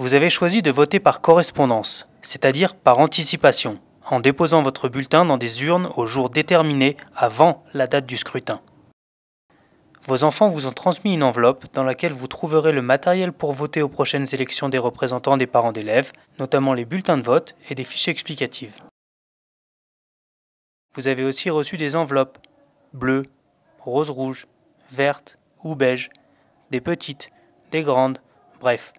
Vous avez choisi de voter par correspondance, c'est-à-dire par anticipation, en déposant votre bulletin dans des urnes au jour déterminé avant la date du scrutin. Vos enfants vous ont transmis une enveloppe dans laquelle vous trouverez le matériel pour voter aux prochaines élections des représentants des parents d'élèves, notamment les bulletins de vote et des fichiers explicatifs. Vous avez aussi reçu des enveloppes bleues, rose-rouge, vertes ou beige, des petites, des grandes, bref,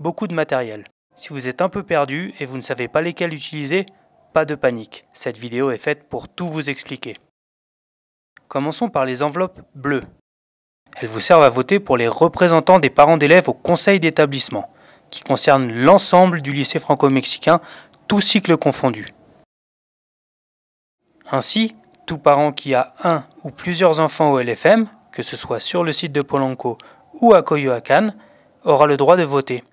beaucoup de matériel. Si vous êtes un peu perdu et vous ne savez pas lesquels utiliser, pas de panique, cette vidéo est faite pour tout vous expliquer. Commençons par les enveloppes bleues. Elles vous servent à voter pour les représentants des parents d'élèves au conseil d'établissement, qui concernent l'ensemble du lycée franco-mexicain, tout cycle confondu. Ainsi, tout parent qui a un ou plusieurs enfants au LFM, que ce soit sur le site de Polanco ou à Coyoacán, aura le droit de voter.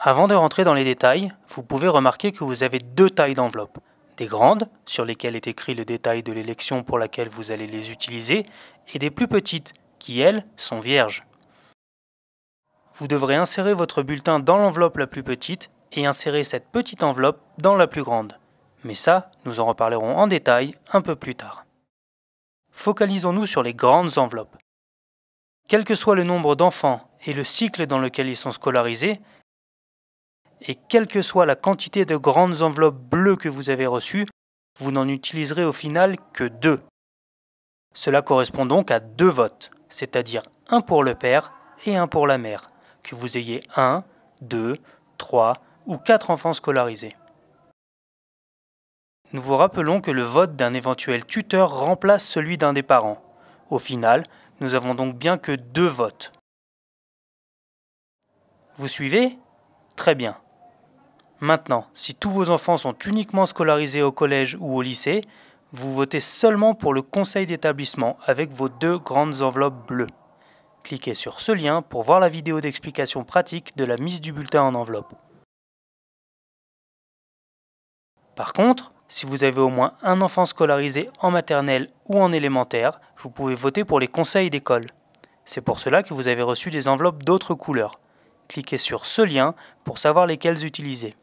Avant de rentrer dans les détails, vous pouvez remarquer que vous avez deux tailles d'enveloppes. Des grandes, sur lesquelles est écrit le détail de l'élection pour laquelle vous allez les utiliser, et des plus petites, qui elles sont vierges. Vous devrez insérer votre bulletin dans l'enveloppe la plus petite et insérer cette petite enveloppe dans la plus grande. Mais ça, nous en reparlerons en détail un peu plus tard. Focalisons-nous sur les grandes enveloppes. Quel que soit le nombre d'enfants et le cycle dans lequel ils sont scolarisés, et quelle que soit la quantité de grandes enveloppes bleues que vous avez reçues, vous n'en utiliserez au final que deux. Cela correspond donc à deux votes, c'est-à-dire un pour le père et un pour la mère, que vous ayez un, deux, trois ou quatre enfants scolarisés. Nous vous rappelons que le vote d'un éventuel tuteur remplace celui d'un des parents. Au final, nous avons donc bien que deux votes. Vous suivez Très bien. Maintenant, si tous vos enfants sont uniquement scolarisés au collège ou au lycée, vous votez seulement pour le conseil d'établissement avec vos deux grandes enveloppes bleues. Cliquez sur ce lien pour voir la vidéo d'explication pratique de la mise du bulletin en enveloppe. Par contre, si vous avez au moins un enfant scolarisé en maternelle ou en élémentaire, vous pouvez voter pour les conseils d'école. C'est pour cela que vous avez reçu des enveloppes d'autres couleurs. Cliquez sur ce lien pour savoir lesquelles utiliser.